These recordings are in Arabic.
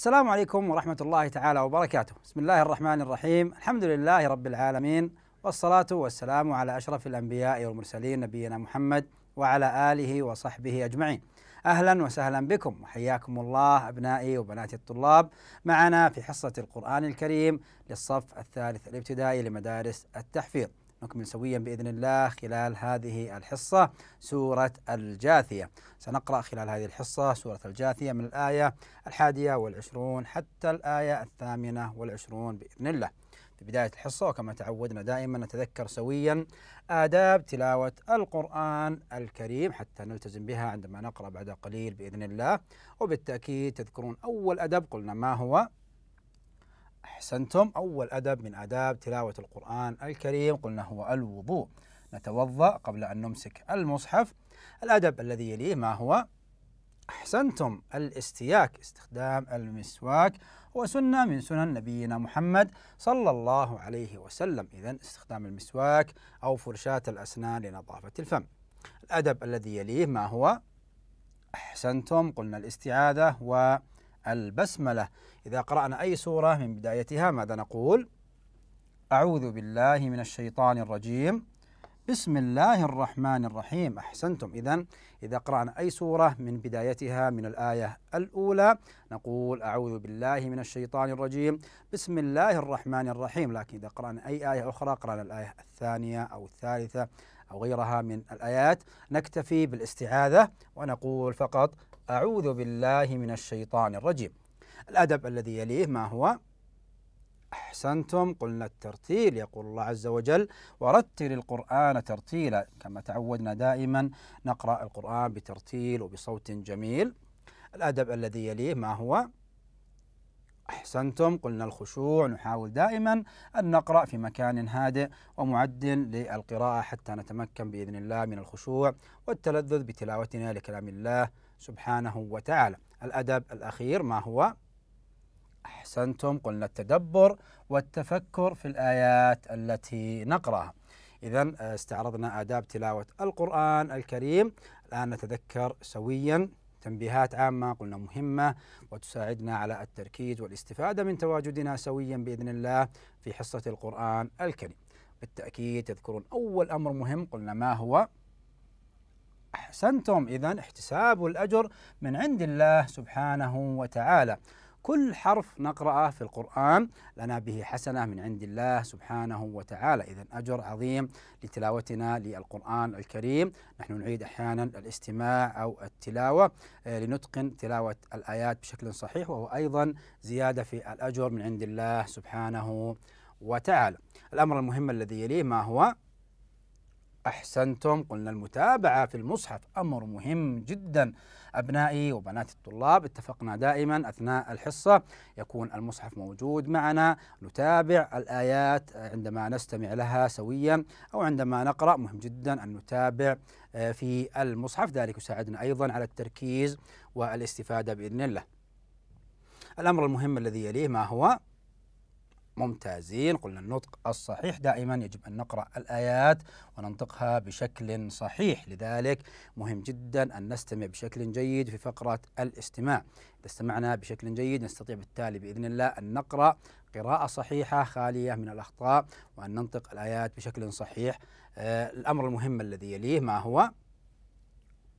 السلام عليكم ورحمة الله تعالى وبركاته بسم الله الرحمن الرحيم الحمد لله رب العالمين والصلاة والسلام على أشرف الأنبياء والمرسلين نبينا محمد وعلى آله وصحبه أجمعين أهلا وسهلا بكم وحياكم الله أبنائي وبناتي الطلاب معنا في حصة القرآن الكريم للصف الثالث الابتدائي لمدارس التحفيظ نكمل سويا بإذن الله خلال هذه الحصة سورة الجاثية سنقرأ خلال هذه الحصة سورة الجاثية من الآية الحادية والعشرون حتى الآية الثامنة والعشرون بإذن الله في بداية الحصة وكما تعودنا دائما نتذكر سويا آداب تلاوة القرآن الكريم حتى نلتزم بها عندما نقرأ بعد قليل بإذن الله وبالتأكيد تذكرون أول أدب قلنا ما هو أحسنتم أول أدب من أداب تلاوة القرآن الكريم قلنا هو الوضوء نتوضأ قبل أن نمسك المصحف الأدب الذي يليه ما هو أحسنتم الاستياك استخدام المسواك هو سنة من سنن نبينا محمد صلى الله عليه وسلم إذا استخدام المسواك أو فرشاة الأسنان لنظافة الفم الأدب الذي يليه ما هو أحسنتم قلنا الاستعاذة و البسملة إذا قرأنا أي سورة من بدايتها ماذا نقول؟ أعوذ بالله من الشيطان الرجيم بسم الله الرحمن الرحيم أحسنتم إذا إذا قرأنا أي سورة من بدايتها من الآية الأولى نقول أعوذ بالله من الشيطان الرجيم بسم الله الرحمن الرحيم لكن إذا قرأنا أي آية أخرى قرأنا الآية الثانية أو الثالثة أو غيرها من الآيات نكتفي بالاستعاذة ونقول فقط أعوذ بالله من الشيطان الرجيم الأدب الذي يليه ما هو أحسنتم قلنا الترتيل يقول الله عز وجل ورتل القرآن ترتيلا كما تعودنا دائما نقرأ القرآن بترتيل وبصوت جميل الأدب الذي يليه ما هو أحسنتم قلنا الخشوع نحاول دائما أن نقرأ في مكان هادئ ومعد للقراءة حتى نتمكن بإذن الله من الخشوع والتلذذ بتلاوتنا لكلام الله سبحانه وتعالى الأدب الأخير ما هو أحسنتم قلنا التدبر والتفكر في الآيات التي نقرأها إذا آه، استعرضنا آداب تلاوة القرآن الكريم الآن نتذكر سويا تنبيهات عامة قلنا مهمة وتساعدنا على التركيز والاستفادة من تواجدنا سويا بإذن الله في حصة القرآن الكريم بالتأكيد تذكرون أول أمر مهم قلنا ما هو أحسنتم إذا احتساب الأجر من عند الله سبحانه وتعالى كل حرف نقرأه في القرآن لنا به حسنة من عند الله سبحانه وتعالى إذا أجر عظيم لتلاوتنا للقرآن الكريم نحن نعيد أحيانا الاستماع أو التلاوة آه، لنتقن تلاوة الآيات بشكل صحيح وهو أيضا زيادة في الأجر من عند الله سبحانه وتعالى الأمر المهم الذي يليه ما هو أحسنتم قلنا المتابعة في المصحف أمر مهم جدا أبنائي وبنات الطلاب اتفقنا دائما أثناء الحصة يكون المصحف موجود معنا نتابع الآيات عندما نستمع لها سويا أو عندما نقرأ مهم جدا أن نتابع آه، في المصحف ذلك يساعدنا أيضا على التركيز والاستفادة بإذن الله الأمر المهم الذي يليه ما هو ممتازين قلنا النطق الصحيح دائما يجب أن نقرأ الآيات وننطقها بشكل صحيح لذلك مهم جدا أن نستمع بشكل جيد في فقرة الاستماع إذا استمعنا بشكل جيد نستطيع بالتالي بإذن الله أن نقرأ قراءة صحيحة خالية من الأخطاء وأن ننطق الآيات بشكل صحيح آه، الأمر المهم الذي يليه ما هو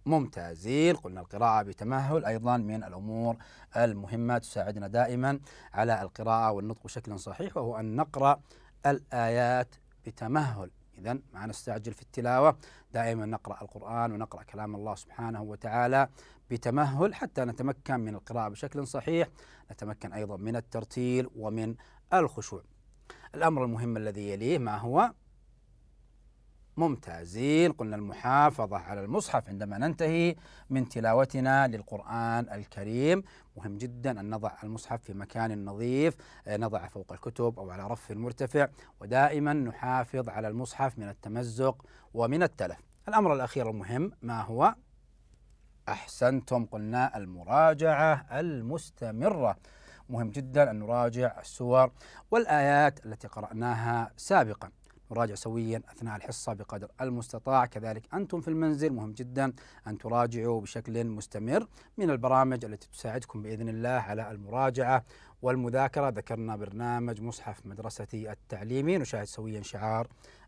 ممتازين قلنا القراءة بتمهل أيضا من الأمور المهمة تساعدنا دائما على القراءة والنطق بشكل صحيح وهو أن نقرأ الآيات بتمهل إذا ما نستعجل في التلاوة دائما نقرأ القرآن ونقرأ كلام الله سبحانه وتعالى بتمهل حتى نتمكن من القراءة بشكل صحيح نتمكن أيضا من الترتيل ومن الخشوع الأمر المهم الذي يليه ما هو ممتازين قلنا المحافظة على المصحف عندما ننتهي من تلاوتنا للقرآن الكريم مهم جدا أن نضع المصحف في مكان نظيف آه، نضعه فوق الكتب أو على رف مرتفع ودائما نحافظ على المصحف من التمزق ومن التلف الأمر الأخير المهم ما هو؟ أحسنتم قلنا المراجعة المستمرة مهم جدا أن نراجع السور والآيات التي قرأناها سابقاً نراجع سويا أثناء الحصة بقدر المستطاع كذلك أنتم في المنزل مهم جدا أن تراجعوا بشكل مستمر من البرامج التي تساعدكم بإذن الله على المراجعة والمذاكرة ذكرنا برنامج مصحف مدرستي التعليمي نشاهد سويا شعار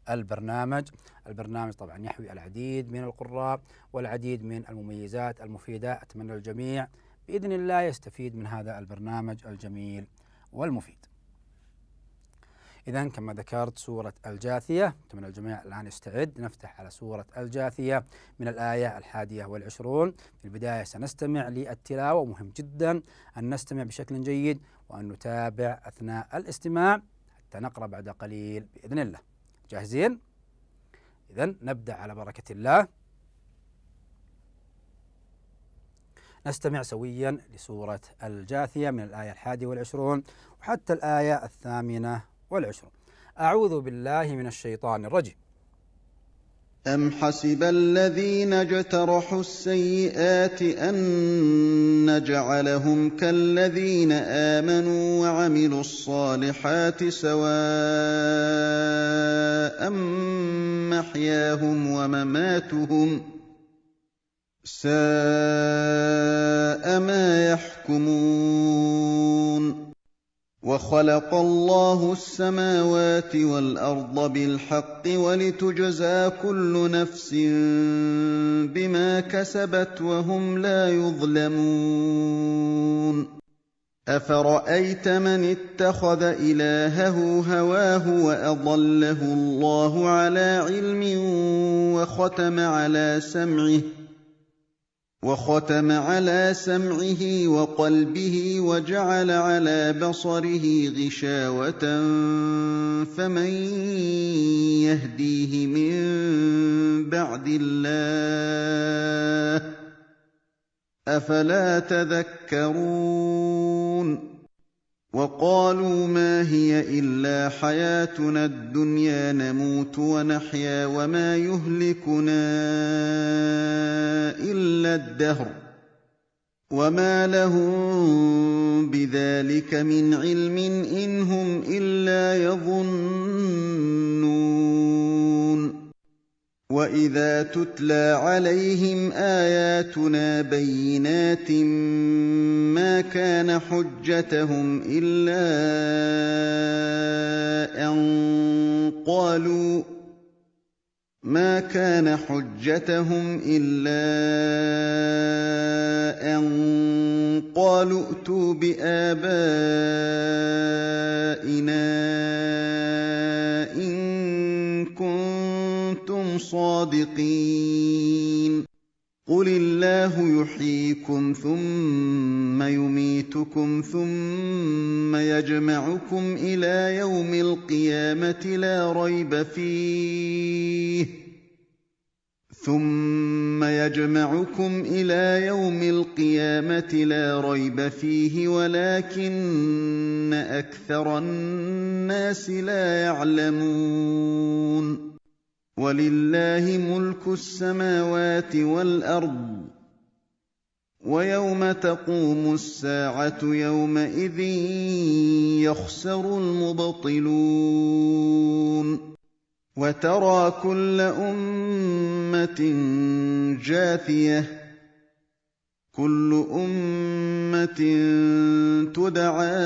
البرنامج البرنامج طبعا يحوي العديد من القراء والعديد من المميزات المفيدة أتمنى الجميع بإذن الله يستفيد من هذا البرنامج الجميل والمفيد إذا كما ذكرت سورة الجاثية أتمنى الجميع الآن يستعد نفتح على سورة الجاثية من الآية الحادية والعشرون في البداية سنستمع للتلاوة ومهم جدا أن نستمع بشكل جيد وأن نتابع أثناء الاستماع حتى نقرأ بعد قليل بإذن الله جاهزين؟ إذا نبدأ على بركة الله نستمع سويا لسورة الجاثية من الآية الحادية والعشرون وحتى الآية الثامنة والعشرون أعوذ بالله من الشيطان الرجيم أم حسب الذين اجترحوا السيئات أن نجعلهم كالذين آمنوا وعملوا الصالحات سواء محياهم ومماتهم ساء ما يحكمون وخلق الله السماوات والارض بالحق ولتجزى كل نفس بما كسبت وهم لا يظلمون افرايت من اتخذ الهه هواه واضله الله على علم وختم على سمعه وختم على سمعه وقلبه وجعل على بصره غشاوة فمن يهديه من بعد الله أفلا تذكرون وَقَالُوا مَا هِيَ إِلَّا حَيَاتُنَا الدُّنْيَا نَمُوتُ وَنَحْيَا وَمَا يُهْلِكُنَا إِلَّا الدَّهْرُ ۚ وَمَا لَهُم بِذَٰلِكَ مِنْ عِلْمٍ ۖ إِنْ هُمْ إِلَّا يَظُنُّونَ واذا تتلى عليهم اياتنا بينات ما كان حجتهم الا ان قالوا ما كان حجتهم الا ان قالوا ائتوا بابائنا الصَّادِقِينَ قُلِ اللَّهُ يُحْيِيكُمْ ثُمَّ يُمِيتُكُمْ ثُمَّ يَجْمَعُكُمْ إِلَىٰ يَوْمِ الْقِيَامَةِ لَا رَيْبَ فِيهِ ۚ ثُمَّ يَجْمَعُكُمْ إِلَىٰ يَوْمِ الْقِيَامَةِ لَا رَيْبَ فِيهِ وَلَٰكِنَّ أَكْثَرَ النَّاسِ لَا يَعْلَمُونَ ولله ملك السماوات والارض ويوم تقوم الساعه يومئذ يخسر المبطلون وترى كل امه جاثيه كل امه تدعى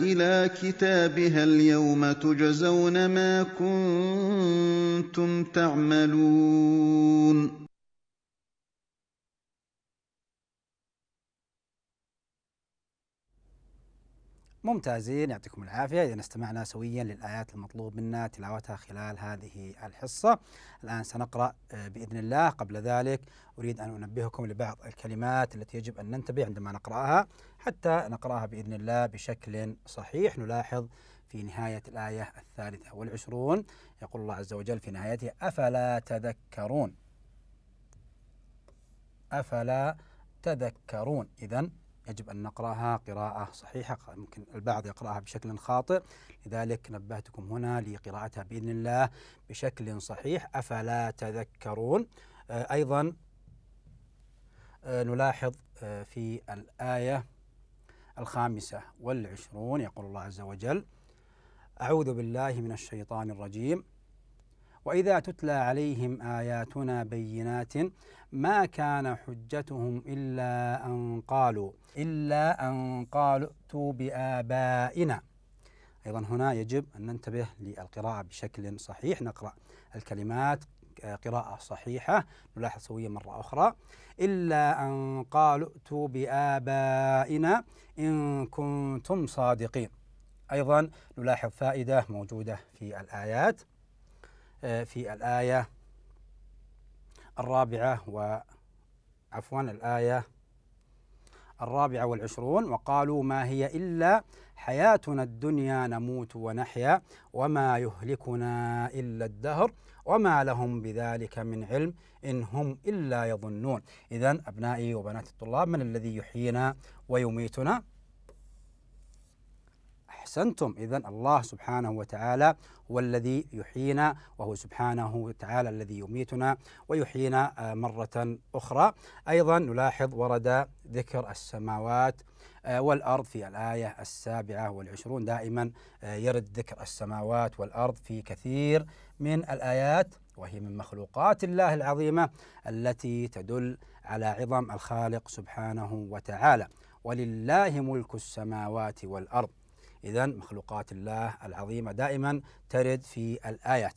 الى كتابها اليوم تجزون ما كنتم تعملون ممتازين يعطيكم العافية إذا استمعنا سويا للآيات المطلوب منا تلاوتها خلال هذه الحصة الآن سنقرأ آه، بإذن الله قبل ذلك أريد أن أنبهكم لبعض الكلمات التي يجب أن ننتبه عندما نقرأها حتى نقرأها بإذن الله بشكل صحيح نلاحظ في نهاية الآية الثالثة والعشرون يقول الله عز وجل في نهايته أفلا تذكرون أفلا تذكرون إذا يجب أن نقرأها قراءة صحيحة ممكن البعض يقرأها بشكل خاطئ لذلك نبهتكم هنا لقراءتها بإذن الله بشكل صحيح أفلا تذكرون آه، أيضا آه، نلاحظ آه، في الآية الخامسة والعشرون يقول الله عز وجل أعوذ بالله من الشيطان الرجيم وإذا تتلى عليهم آياتنا بينات ما كان حجتهم إلا أن قالوا إلا أن قالوا ائتوا بآبائنا أيضا هنا يجب أن ننتبه للقراءة بشكل صحيح نقرأ الكلمات قراءة صحيحة نلاحظ سوية مرة أخرى إلا أن قالوا ائتوا بآبائنا إن كنتم صادقين أيضا نلاحظ فائدة موجودة في الآيات آه، في الآية الرابعة و عفوا الآية الرابعة والعشرون وقالوا ما هي إلا حياتنا الدنيا نموت ونحيا وما يهلكنا إلا الدهر وما لهم بذلك من علم إن هم إلا يظنون إذا أبنائي وبنات الطلاب من الذي يحيينا ويميتنا أحسنتم إذا الله سبحانه وتعالى هو الذي يحيينا وهو سبحانه وتعالى الذي يميتنا ويحيينا آه، مرة أخرى أيضا نلاحظ ورد ذكر السماوات آه، والأرض في الآية السابعة والعشرون دائما آه، يرد ذكر السماوات والأرض في كثير من الآيات وهي من مخلوقات الله العظيمة التي تدل على عظم الخالق سبحانه وتعالى ولله ملك السماوات والأرض إذا مخلوقات الله العظيمة دائما ترد في الآيات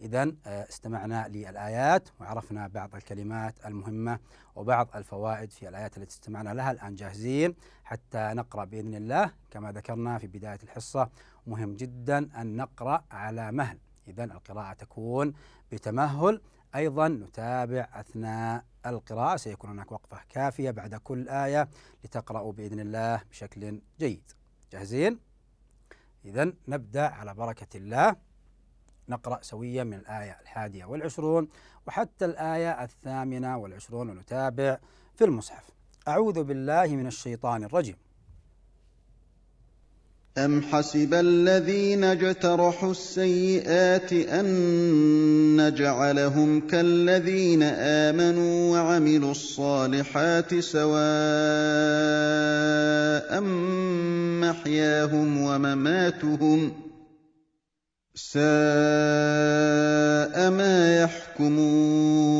إذا آه، استمعنا للآيات وعرفنا بعض الكلمات المهمة وبعض الفوائد في الآيات التي استمعنا لها الآن جاهزين حتى نقرأ بإذن الله كما ذكرنا في بداية الحصة مهم جدا أن نقرأ على مهل إذا القراءة تكون بتمهل أيضا نتابع أثناء القراءة سيكون هناك وقفة كافية بعد كل آية لتقرأوا بإذن الله بشكل جيد جاهزين؟ إذا نبدأ على بركة الله نقرأ سويا من الآية الحادية والعشرون وحتى الآية الثامنة والعشرون ونتابع في المصحف أعوذ بالله من الشيطان الرجيم أَمْ حَسِبَ الَّذِينَ اجْتَرَحُوا السَّيِّئَاتِ أَن نَّجْعَلَهُمْ كَالَّذِينَ آمَنُوا وَعَمِلُوا الصَّالِحَاتِ سَوَاءً مَّحْيَاهُمْ وَمَمَاتُهُمْ سَاءَ مَا يَحْكُمُونَ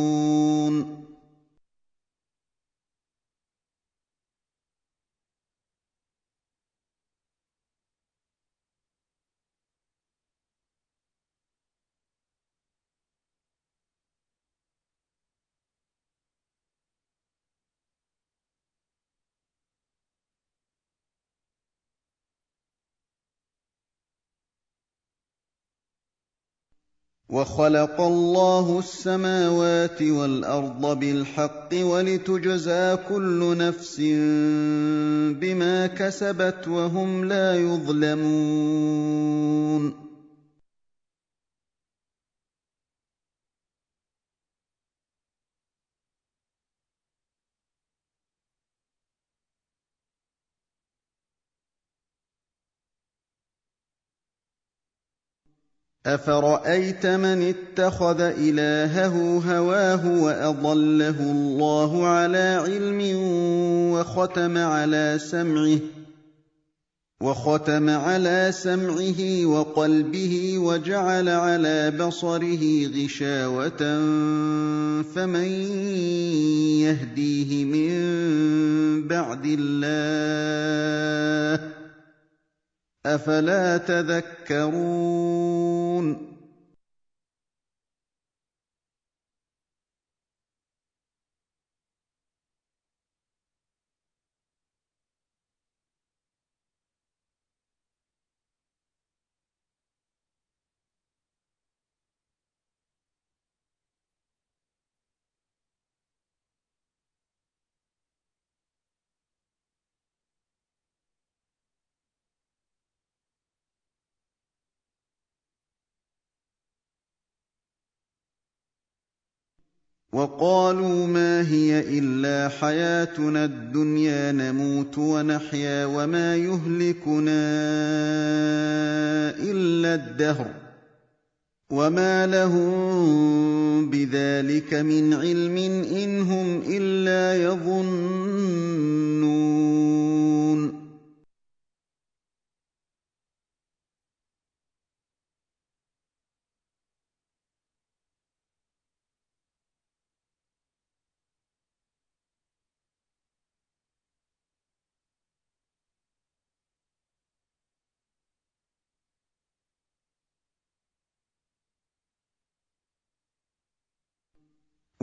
وخلق الله السماوات والارض بالحق ولتجزى كل نفس بما كسبت وهم لا يظلمون أفرأيت من اتخذ إلهه هواه وأضله الله على علم وختم على سمعه وختم على سمعه وقلبه وجعل على بصره غشاوة فمن يهديه من بعد الله أفلا تذكرون وَقَالُوا مَا هِيَ إِلَّا حَيَاتُنَا الدُّنْيَا نَمُوتُ وَنَحْيَا وَمَا يُهْلِكُنَا إِلَّا الدَّهْرُ وَمَا لَهُم بِذَلِكَ مِنْ عِلْمٍ إِنْ هُمْ إِلَّا يَظُنُّونَ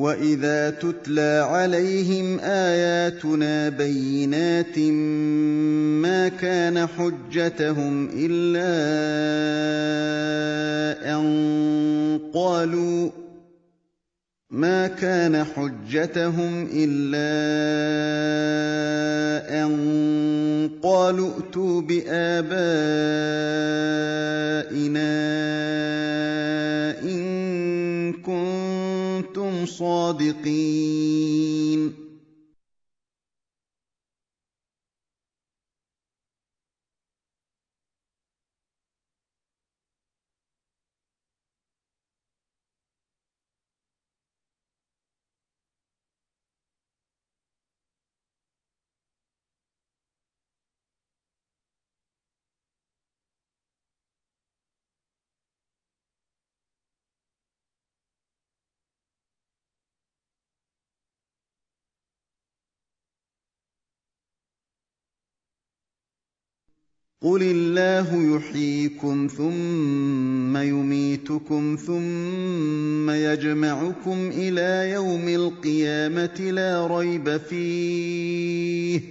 واذا تتلى عليهم اياتنا بينات ما كان حجتهم الا ان قالوا ما كان حجتهم الا ان قالوا ائتوا بابائنا صادقين قل الله يحييكم ثم يميتكم ثم يجمعكم الى يوم القيامه لا ريب فيه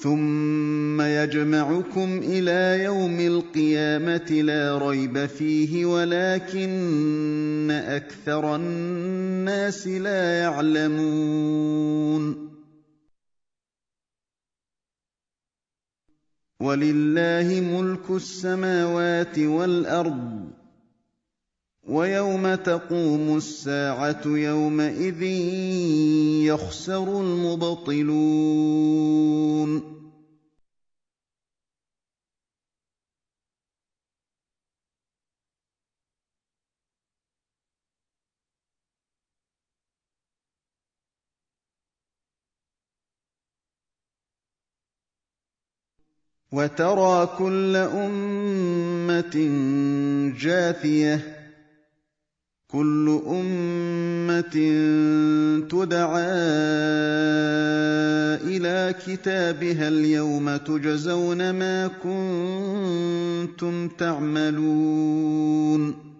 ثم يجمعكم الى يوم القيامه لا ريب فيه ولكن اكثر الناس لا يعلمون ولله ملك السماوات والارض ويوم تقوم الساعه يومئذ يخسر المبطلون وترى كل امه جاثيه كل امه تدعى الى كتابها اليوم تجزون ما كنتم تعملون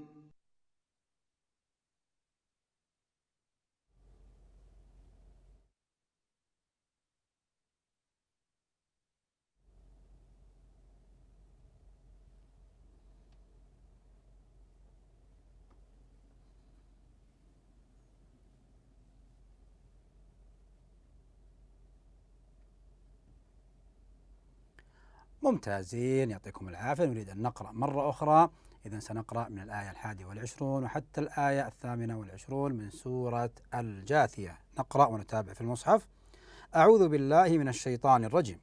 ممتازين يعطيكم العافية نريد أن نقرأ مرة أخرى إذا سنقرأ من الآية الحادية والعشرون وحتى الآية الثامنة والعشرون من سورة الجاثية نقرأ ونتابع في المصحف أعوذ بالله من الشيطان الرجيم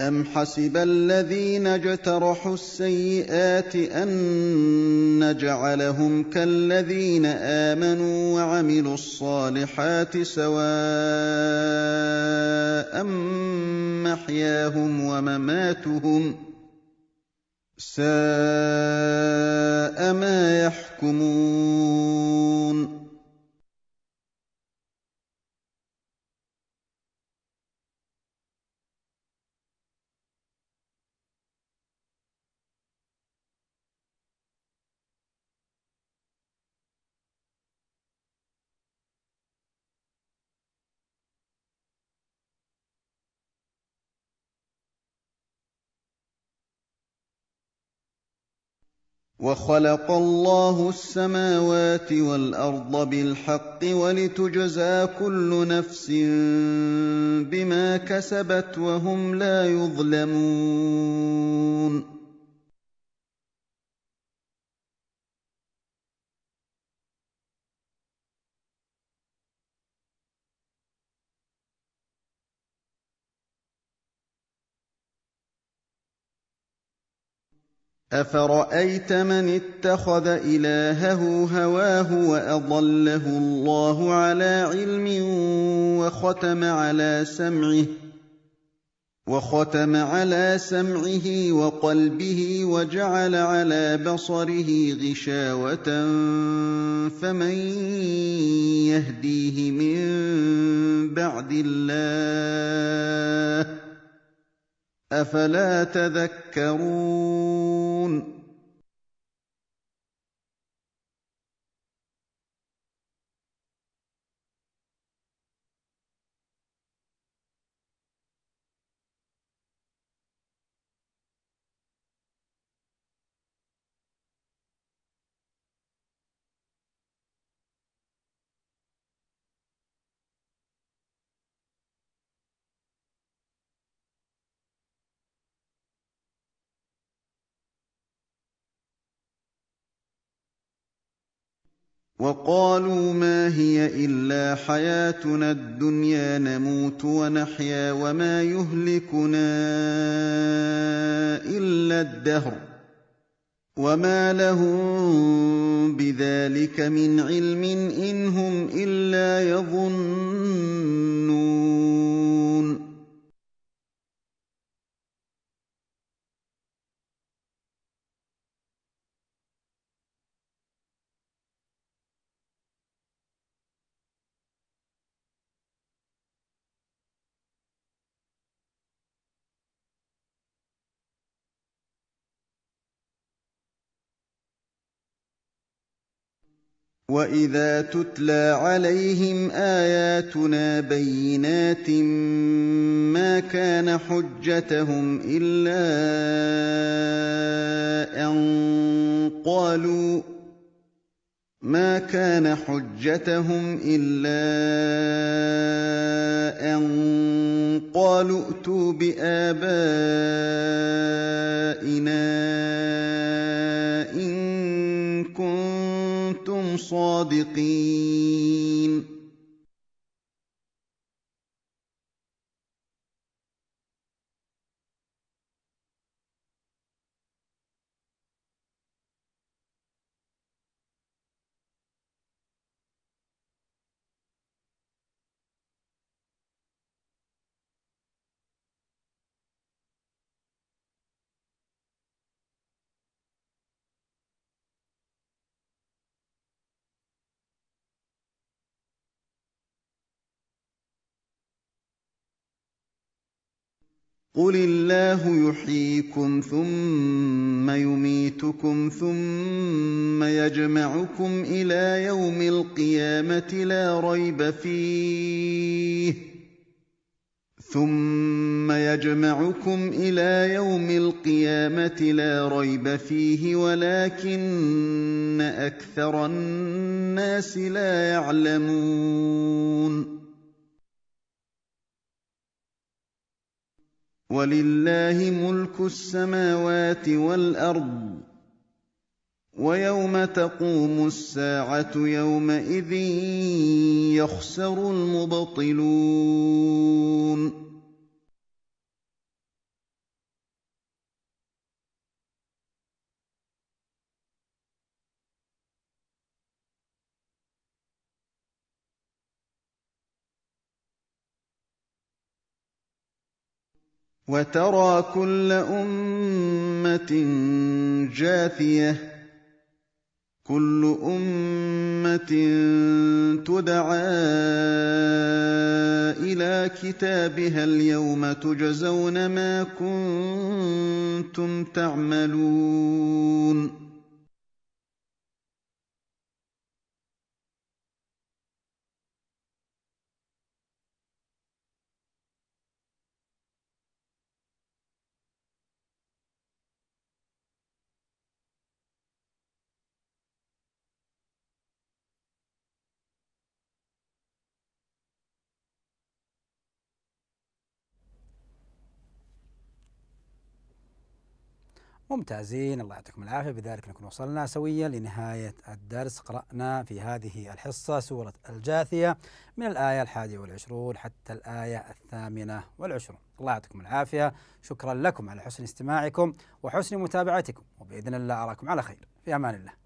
أم حسب الذين اجترحوا السيئات أن نجعلهم كالذين آمنوا وعملوا الصالحات سواء محياهم ومماتهم ساء ما يحكمون وخلق الله السماوات والارض بالحق ولتجزى كل نفس بما كسبت وهم لا يظلمون أفرأيت من اتخذ إلهه هواه وأضله الله على علم وختم على سمعه وختم على سمعه وقلبه وجعل على بصره غشاوة فمن يهديه من بعد الله ۖ أفلا تذكرون وقالوا ما هي إلا حياتنا الدنيا نموت ونحيا وما يهلكنا إلا الدهر وما لهم بذلك من علم إن هم إلا يظنون واذا تتلى عليهم اياتنا بينات ما كان حجتهم الا ان قالوا ما كان حجتهم الا ان قالوا ائتوا بابائنا صادقين قل الله يحييكم ثم يميتكم ثم يجمعكم الى يوم القيامه لا ريب فيه ثم يجمعكم الى يوم القيامه لا ريب فيه ولكن اكثر الناس لا يعلمون ولله ملك السماوات والارض ويوم تقوم الساعه يومئذ يخسر المبطلون وترى كل أمة جاثية كل أمة تدعى إلى كتابها اليوم تجزون ما كنتم تعملون ممتازين الله يعطيكم العافية بذلك نكون وصلنا سويا لنهاية الدرس قرأنا في هذه الحصة سورة الجاثية من الآية الحادية والعشرون حتى الآية الثامنة والعشرون الله يعطيكم العافية شكرا لكم على حسن استماعكم وحسن متابعتكم وبإذن الله أراكم على خير في أمان الله